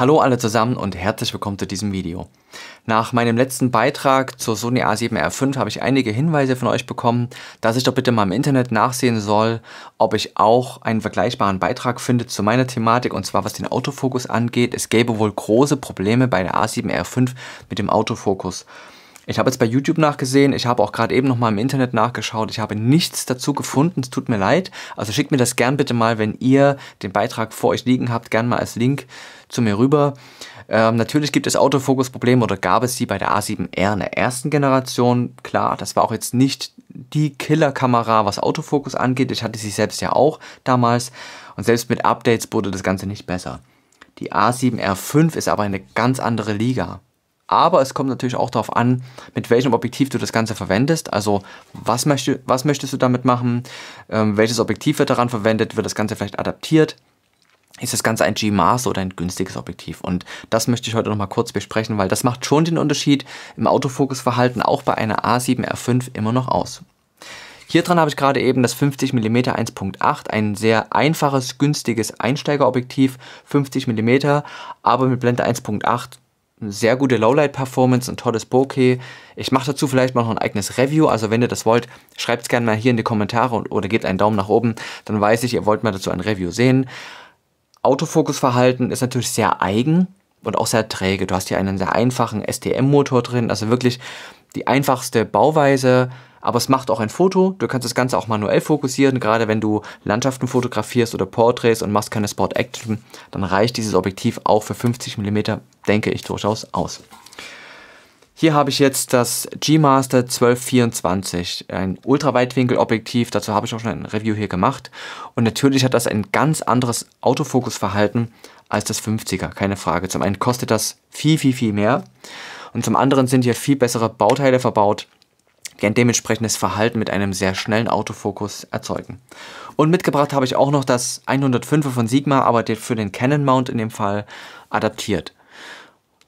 Hallo alle zusammen und herzlich willkommen zu diesem Video. Nach meinem letzten Beitrag zur Sony a7R5 habe ich einige Hinweise von euch bekommen, dass ich doch bitte mal im Internet nachsehen soll, ob ich auch einen vergleichbaren Beitrag finde zu meiner Thematik und zwar was den Autofokus angeht. Es gäbe wohl große Probleme bei der a7R5 mit dem Autofokus. Ich habe jetzt bei YouTube nachgesehen, ich habe auch gerade eben nochmal im Internet nachgeschaut, ich habe nichts dazu gefunden, es tut mir leid. Also schickt mir das gern bitte mal, wenn ihr den Beitrag vor euch liegen habt, gern mal als Link zu mir rüber. Ähm, natürlich gibt es Autofokusprobleme oder gab es sie bei der A7R in der ersten Generation. Klar, das war auch jetzt nicht die Killerkamera, was Autofokus angeht. Ich hatte sie selbst ja auch damals und selbst mit Updates wurde das Ganze nicht besser. Die A7R5 ist aber eine ganz andere Liga. Aber es kommt natürlich auch darauf an, mit welchem Objektiv du das Ganze verwendest. Also was, möchte, was möchtest du damit machen? Ähm, welches Objektiv wird daran verwendet? Wird das Ganze vielleicht adaptiert? Ist das Ganze ein G-Maß oder ein günstiges Objektiv? Und das möchte ich heute nochmal kurz besprechen, weil das macht schon den Unterschied im Autofokusverhalten auch bei einer A7R5 immer noch aus. Hier dran habe ich gerade eben das 50mm 1.8, ein sehr einfaches, günstiges Einsteigerobjektiv, 50mm, aber mit Blende 1.8 eine sehr gute Lowlight-Performance, ein tolles Bokeh. Ich mache dazu vielleicht mal noch ein eigenes Review, also wenn ihr das wollt, schreibt es gerne mal hier in die Kommentare und, oder gebt einen Daumen nach oben, dann weiß ich, ihr wollt mal dazu ein Review sehen. Autofokusverhalten ist natürlich sehr eigen und auch sehr träge. Du hast hier einen sehr einfachen STM-Motor drin, also wirklich die einfachste Bauweise, aber es macht auch ein Foto. Du kannst das Ganze auch manuell fokussieren, gerade wenn du Landschaften fotografierst oder Porträts und machst keine Sport Action, dann reicht dieses Objektiv auch für 50 mm, denke ich durchaus aus. Hier habe ich jetzt das G-Master 1224, ein Ultraweitwinkelobjektiv, dazu habe ich auch schon ein Review hier gemacht. Und natürlich hat das ein ganz anderes Autofokusverhalten als das 50er, keine Frage. Zum einen kostet das viel, viel, viel mehr und zum anderen sind hier viel bessere Bauteile verbaut, die ein dementsprechendes Verhalten mit einem sehr schnellen Autofokus erzeugen. Und mitgebracht habe ich auch noch das 105er von Sigma, aber für den Canon Mount in dem Fall adaptiert.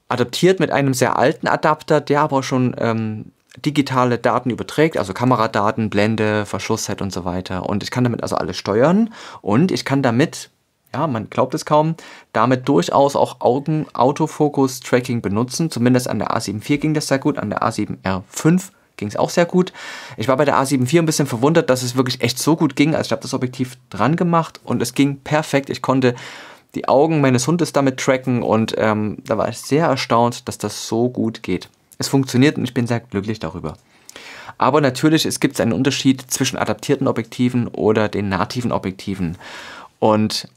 Adaptiert mit einem sehr alten Adapter, der aber schon ähm, digitale Daten überträgt, also Kameradaten, Blende, Verschlussset und so weiter. Und ich kann damit also alles steuern und ich kann damit, ja, man glaubt es kaum, damit durchaus auch Augen Autofokus Tracking benutzen. Zumindest an der A74 ging das sehr gut, an der A7R5 ging es auch sehr gut. Ich war bei der A74 ein bisschen verwundert, dass es wirklich echt so gut ging. Also ich habe das Objektiv dran gemacht und es ging perfekt. Ich konnte die Augen meines Hundes damit tracken und ähm, da war ich sehr erstaunt, dass das so gut geht. Es funktioniert und ich bin sehr glücklich darüber. Aber natürlich, es gibt einen Unterschied zwischen adaptierten Objektiven oder den nativen Objektiven. Und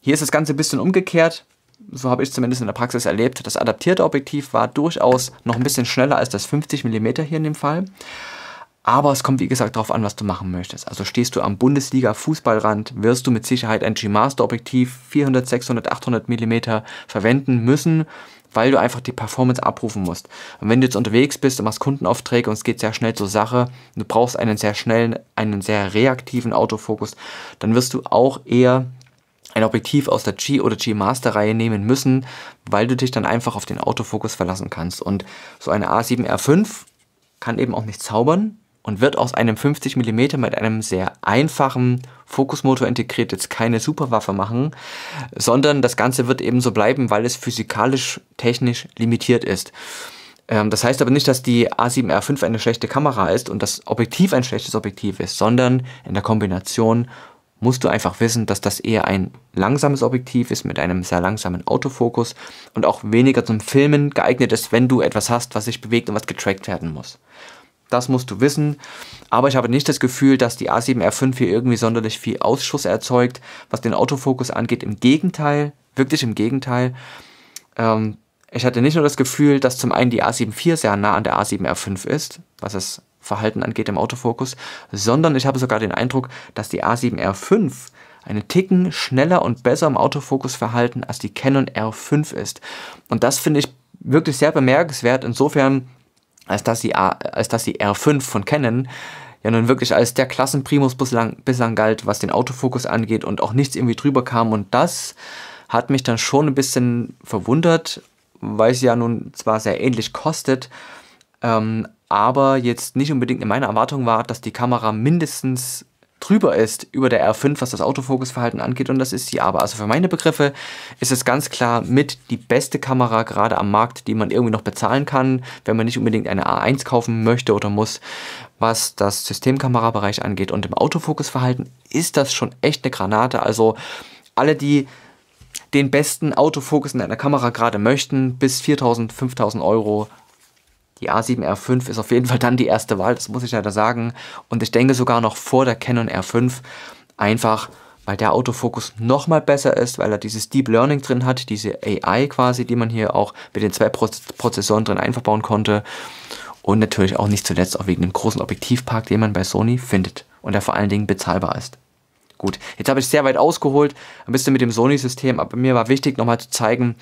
hier ist das Ganze ein bisschen umgekehrt so habe ich zumindest in der Praxis erlebt, das adaptierte Objektiv war durchaus noch ein bisschen schneller als das 50 mm hier in dem Fall. Aber es kommt wie gesagt darauf an, was du machen möchtest. Also stehst du am Bundesliga-Fußballrand, wirst du mit Sicherheit ein G-Master-Objektiv 400, 600, 800 mm verwenden müssen, weil du einfach die Performance abrufen musst. Und wenn du jetzt unterwegs bist und machst Kundenaufträge und es geht sehr schnell zur Sache, du brauchst einen sehr schnellen, einen sehr reaktiven Autofokus, dann wirst du auch eher ein Objektiv aus der G oder G Master Reihe nehmen müssen, weil du dich dann einfach auf den Autofokus verlassen kannst. Und so eine A7R5 kann eben auch nicht zaubern und wird aus einem 50 mm mit einem sehr einfachen Fokusmotor integriert jetzt keine Superwaffe machen, sondern das Ganze wird eben so bleiben, weil es physikalisch, technisch limitiert ist. Ähm, das heißt aber nicht, dass die A7R5 eine schlechte Kamera ist und das Objektiv ein schlechtes Objektiv ist, sondern in der Kombination musst du einfach wissen, dass das eher ein langsames Objektiv ist mit einem sehr langsamen Autofokus und auch weniger zum Filmen geeignet ist, wenn du etwas hast, was sich bewegt und was getrackt werden muss. Das musst du wissen. Aber ich habe nicht das Gefühl, dass die A7R5 hier irgendwie sonderlich viel Ausschuss erzeugt, was den Autofokus angeht. Im Gegenteil, wirklich im Gegenteil. Ähm, ich hatte nicht nur das Gefühl, dass zum einen die A74 sehr nah an der A7R5 ist, was es Verhalten angeht im Autofokus, sondern ich habe sogar den Eindruck, dass die A7R5 einen Ticken schneller und besser im Autofokus verhalten als die Canon R5 ist. Und das finde ich wirklich sehr bemerkenswert insofern, als dass die, A, als dass die R5 von Canon ja nun wirklich als der Klassenprimus bislang, bislang galt, was den Autofokus angeht und auch nichts irgendwie drüber kam. Und das hat mich dann schon ein bisschen verwundert, weil sie ja nun zwar sehr ähnlich kostet, ähm, aber jetzt nicht unbedingt in meiner Erwartung war, dass die Kamera mindestens drüber ist über der R5, was das Autofokusverhalten angeht und das ist sie aber. Also für meine Begriffe ist es ganz klar mit die beste Kamera gerade am Markt, die man irgendwie noch bezahlen kann, wenn man nicht unbedingt eine A1 kaufen möchte oder muss, was das Systemkamerabereich angeht und im Autofokusverhalten ist das schon echt eine Granate. Also alle, die den besten Autofokus in einer Kamera gerade möchten, bis 4.000, 5.000 Euro die A7R5 ist auf jeden Fall dann die erste Wahl, das muss ich leider sagen. Und ich denke sogar noch vor der Canon R5, einfach weil der Autofokus nochmal besser ist, weil er dieses Deep Learning drin hat, diese AI quasi, die man hier auch mit den zwei Prozessoren drin einverbauen konnte. Und natürlich auch nicht zuletzt auch wegen dem großen Objektivpark, den man bei Sony findet und der vor allen Dingen bezahlbar ist. Gut, jetzt habe ich sehr weit ausgeholt, ein bisschen mit dem Sony-System, aber mir war wichtig nochmal zu zeigen,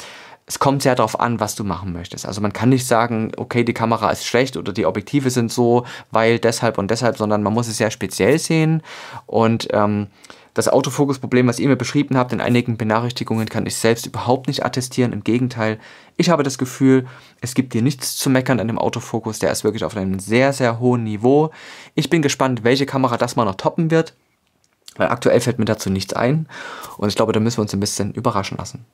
es kommt sehr darauf an, was du machen möchtest. Also man kann nicht sagen, okay, die Kamera ist schlecht oder die Objektive sind so, weil deshalb und deshalb, sondern man muss es sehr speziell sehen. Und ähm, das Autofokusproblem, was ihr mir beschrieben habt, in einigen Benachrichtigungen kann ich selbst überhaupt nicht attestieren. Im Gegenteil, ich habe das Gefühl, es gibt dir nichts zu meckern an dem Autofokus. Der ist wirklich auf einem sehr, sehr hohen Niveau. Ich bin gespannt, welche Kamera das mal noch toppen wird. Weil aktuell fällt mir dazu nichts ein. Und ich glaube, da müssen wir uns ein bisschen überraschen lassen.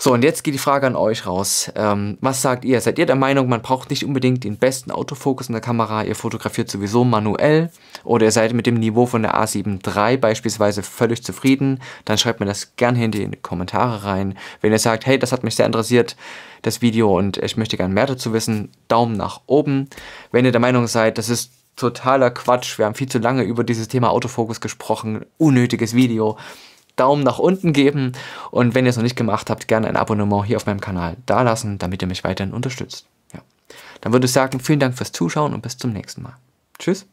So, und jetzt geht die Frage an euch raus. Ähm, was sagt ihr? Seid ihr der Meinung, man braucht nicht unbedingt den besten Autofokus in der Kamera, ihr fotografiert sowieso manuell oder ihr seid mit dem Niveau von der A7 III beispielsweise völlig zufrieden? Dann schreibt mir das gerne hinter in die Kommentare rein. Wenn ihr sagt, hey, das hat mich sehr interessiert, das Video und ich möchte gern mehr dazu wissen, Daumen nach oben. Wenn ihr der Meinung seid, das ist totaler Quatsch, wir haben viel zu lange über dieses Thema Autofokus gesprochen, unnötiges Video, Daumen nach unten geben und wenn ihr es noch nicht gemacht habt, gerne ein Abonnement hier auf meinem Kanal dalassen, damit ihr mich weiterhin unterstützt. Ja. Dann würde ich sagen, vielen Dank fürs Zuschauen und bis zum nächsten Mal. Tschüss.